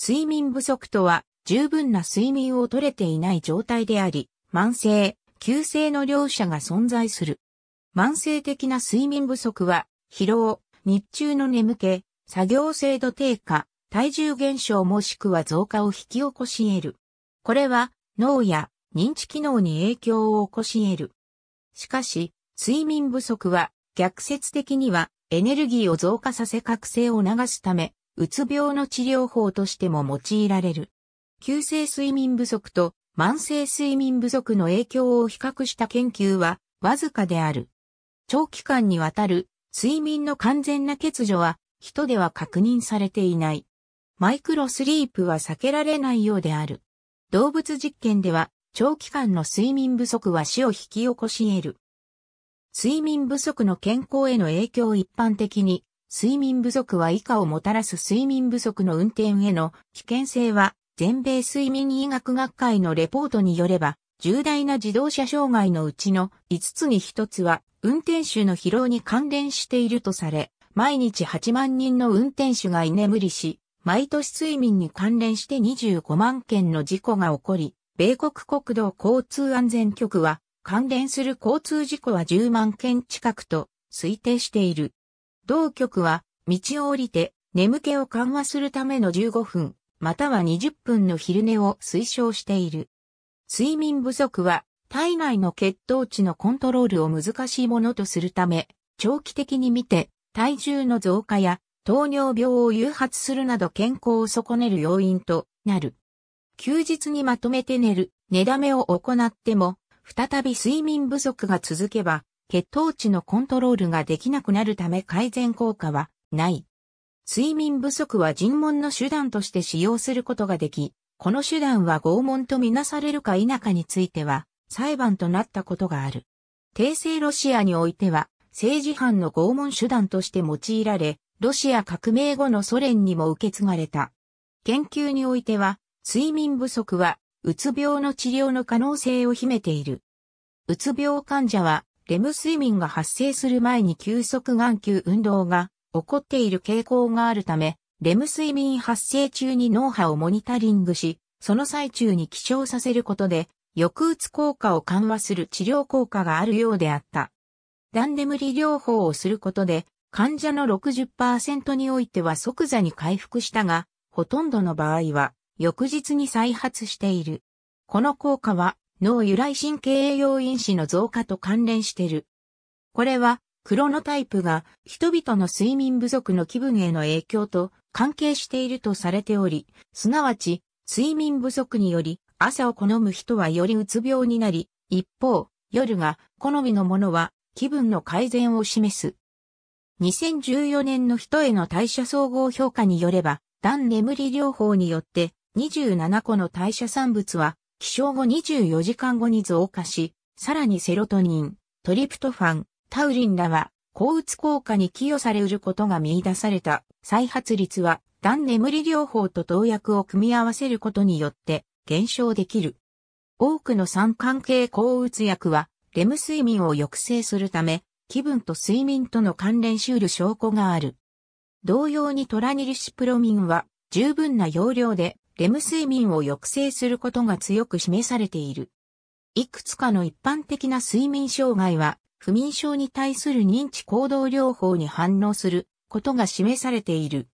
睡眠不足とは、十分な睡眠を取れていない状態であり、慢性、急性の両者が存在する。慢性的な睡眠不足は、疲労、日中の眠気、作業精度低下、体重減少もしくは増加を引き起こし得る。これは、脳や認知機能に影響を起こし得る。しかし、睡眠不足は、逆説的には、エネルギーを増加させ覚醒を促すため、うつ病の治療法としても用いられる。急性睡眠不足と慢性睡眠不足の影響を比較した研究はわずかである。長期間にわたる睡眠の完全な欠如は人では確認されていない。マイクロスリープは避けられないようである。動物実験では長期間の睡眠不足は死を引き起こし得る。睡眠不足の健康への影響を一般的に睡眠不足は以下をもたらす睡眠不足の運転への危険性は、全米睡眠医学学会のレポートによれば、重大な自動車障害のうちの5つに1つは、運転手の疲労に関連しているとされ、毎日8万人の運転手が居眠りし、毎年睡眠に関連して25万件の事故が起こり、米国国土交通安全局は、関連する交通事故は10万件近くと推定している。同局は、道を降りて、眠気を緩和するための15分、または20分の昼寝を推奨している。睡眠不足は、体内の血糖値のコントロールを難しいものとするため、長期的に見て、体重の増加や糖尿病を誘発するなど健康を損ねる要因となる。休日にまとめて寝る、寝だめを行っても、再び睡眠不足が続けば、血糖値のコントロールができなくなるため改善効果はない。睡眠不足は尋問の手段として使用することができ、この手段は拷問とみなされるか否かについては裁判となったことがある。帝政ロシアにおいては政治犯の拷問手段として用いられ、ロシア革命後のソ連にも受け継がれた。研究においては睡眠不足はうつ病の治療の可能性を秘めている。うつ病患者はレム睡眠が発生する前に急速眼球運動が起こっている傾向があるため、レム睡眠発生中に脳波をモニタリングし、その最中に起床させることで、抑うつ効果を緩和する治療効果があるようであった。ダンデムリ療法をすることで、患者の60%においては即座に回復したが、ほとんどの場合は、翌日に再発している。この効果は脳由来神経栄養因子の増加と関連している。これは、クロノタイプが人々の睡眠不足の気分への影響と関係しているとされており、すなわち、睡眠不足により朝を好む人はよりうつ病になり、一方、夜が好みのものは気分の改善を示す。2014年の人への代謝総合評価によれば、断眠り療法によって27個の代謝産物は起床後24時間後に増加し、さらにセロトニン、トリプトファン、タウリンらは、抗うつ効果に寄与されることが見出された。再発率は、断眠り療法と投薬を組み合わせることによって減少できる。多くの酸関係抗うつ薬は、レム睡眠を抑制するため、気分と睡眠との関連しうる証拠がある。同様にトラニリシプロミンは、十分な容量でレム睡眠を抑制することが強く示されている。いくつかの一般的な睡眠障害は、不眠症に対する認知行動療法に反応することが示されている。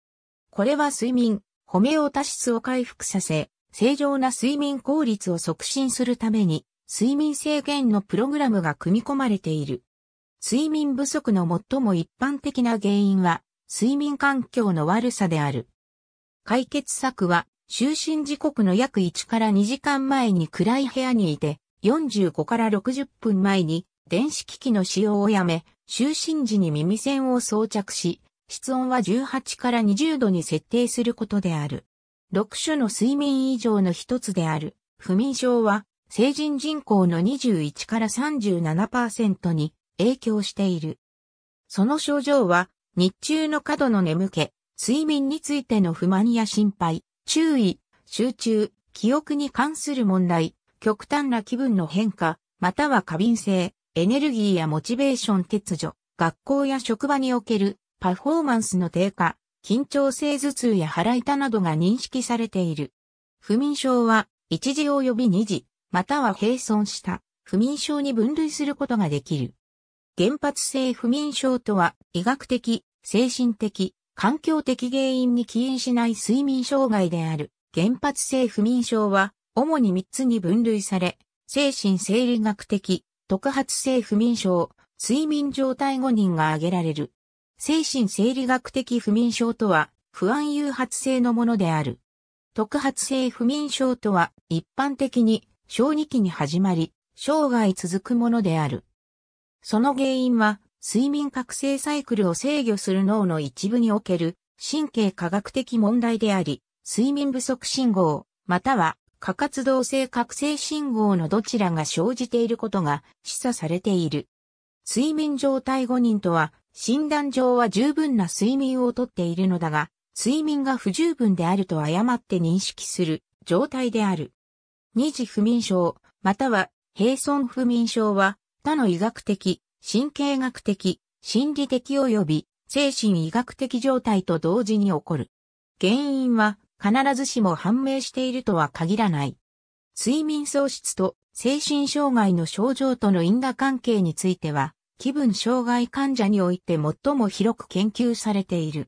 これは睡眠、ホメオタシスを回復させ、正常な睡眠効率を促進するために、睡眠制限のプログラムが組み込まれている。睡眠不足の最も一般的な原因は、睡眠環境の悪さである。解決策は、就寝時刻の約1から2時間前に暗い部屋にいて、45から60分前に電子機器の使用をやめ、就寝時に耳栓を装着し、室温は18から20度に設定することである。6種の睡眠異常の一つである、不眠症は、成人人口の21から37%に影響している。その症状は、日中の過度の眠気、睡眠についての不満や心配、注意、集中、記憶に関する問題、極端な気分の変化、または過敏性、エネルギーやモチベーション欠如、学校や職場におけるパフォーマンスの低下、緊張性頭痛や腹痛などが認識されている。不眠症は、一時及び二時、または併存した不眠症に分類することができる。原発性不眠症とは、医学的、精神的、環境的原因に起因しない睡眠障害である原発性不眠症は主に3つに分類され、精神生理学的特発性不眠症、睡眠状態誤認が挙げられる。精神生理学的不眠症とは不安誘発性のものである。特発性不眠症とは一般的に小児期に始まり、生涯続くものである。その原因は睡眠覚醒サイクルを制御する脳の一部における神経科学的問題であり、睡眠不足信号、または過活動性覚醒信号のどちらが生じていることが示唆されている。睡眠状態誤認とは、診断上は十分な睡眠をとっているのだが、睡眠が不十分であると誤って認識する状態である。二次不眠症、または、閉存不眠症は、他の医学的、神経学的、心理的及び精神医学的状態と同時に起こる。原因は必ずしも判明しているとは限らない。睡眠喪失と精神障害の症状との因果関係については、気分障害患者において最も広く研究されている。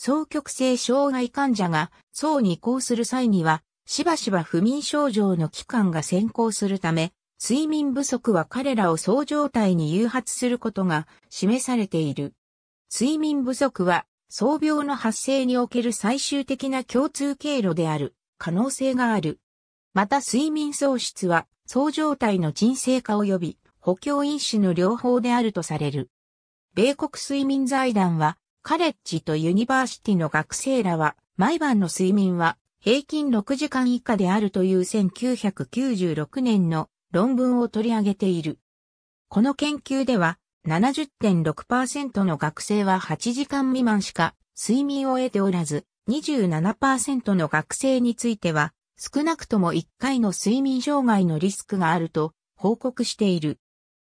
双極性障害患者が層に移行する際には、しばしば不眠症状の期間が先行するため、睡眠不足は彼らをそう状態に誘発することが示されている。睡眠不足は、創病の発生における最終的な共通経路である可能性がある。また睡眠喪失は、そ状態の沈静化及び補強因子の両方であるとされる。米国睡眠財団は、カレッジとユニバーシティの学生らは、毎晩の睡眠は平均6時間以下であるという1996年の論文を取り上げている。この研究では70.6%の学生は8時間未満しか睡眠を得ておらず、27%の学生については少なくとも1回の睡眠障害のリスクがあると報告している。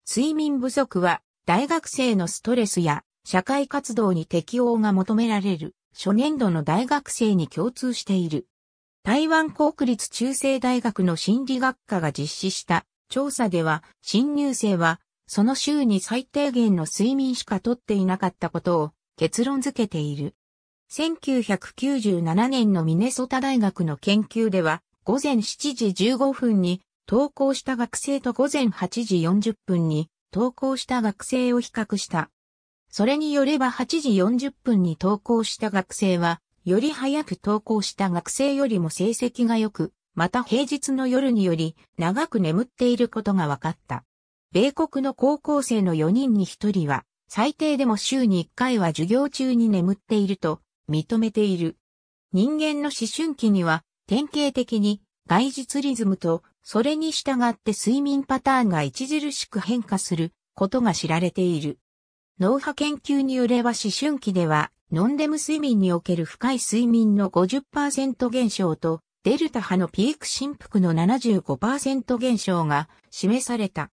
睡眠不足は大学生のストレスや社会活動に適応が求められる初年度の大学生に共通している。台湾国立中世大学の心理学科が実施した調査では、新入生は、その週に最低限の睡眠しかとっていなかったことを結論付けている。1997年のミネソタ大学の研究では、午前7時15分に登校した学生と午前8時40分に登校した学生を比較した。それによれば8時40分に登校した学生は、より早く登校した学生よりも成績が良く、また平日の夜により長く眠っていることが分かった。米国の高校生の4人に1人は最低でも週に1回は授業中に眠っていると認めている。人間の思春期には典型的に外実リズムとそれに従って睡眠パターンが著しく変化することが知られている。脳波研究によれば思春期ではノンレム睡眠における深い睡眠の50%減少とデルタ派のピーク振幅の75%減少が示された。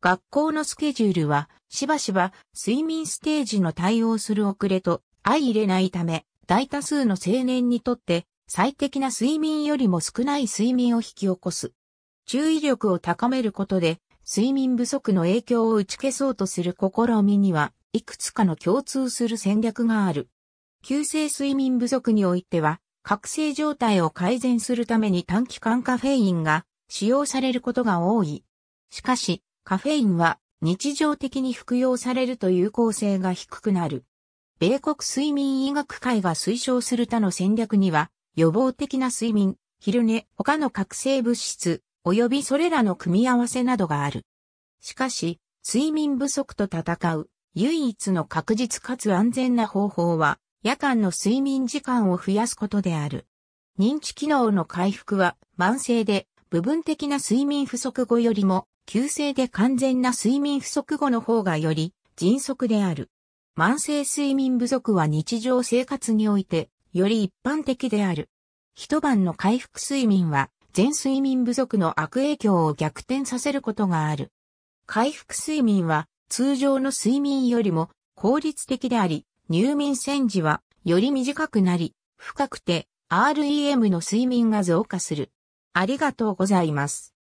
学校のスケジュールは、しばしば睡眠ステージの対応する遅れと相入れないため、大多数の青年にとって最適な睡眠よりも少ない睡眠を引き起こす。注意力を高めることで、睡眠不足の影響を打ち消そうとする試みには、いくつかの共通する戦略がある。急性睡眠不足においては、覚醒状態を改善するために短期間カフェインが使用されることが多い。しかし、カフェインは日常的に服用されると有効性が低くなる。米国睡眠医学会が推奨する他の戦略には、予防的な睡眠、昼寝、他の覚醒物質、及びそれらの組み合わせなどがある。しかし、睡眠不足と戦う、唯一の確実かつ安全な方法は、夜間の睡眠時間を増やすことである。認知機能の回復は慢性で部分的な睡眠不足後よりも急性で完全な睡眠不足後の方がより迅速である。慢性睡眠不足は日常生活においてより一般的である。一晩の回復睡眠は全睡眠不足の悪影響を逆転させることがある。回復睡眠は通常の睡眠よりも効率的であり、入眠戦時はより短くなり、深くて REM の睡眠が増加する。ありがとうございます。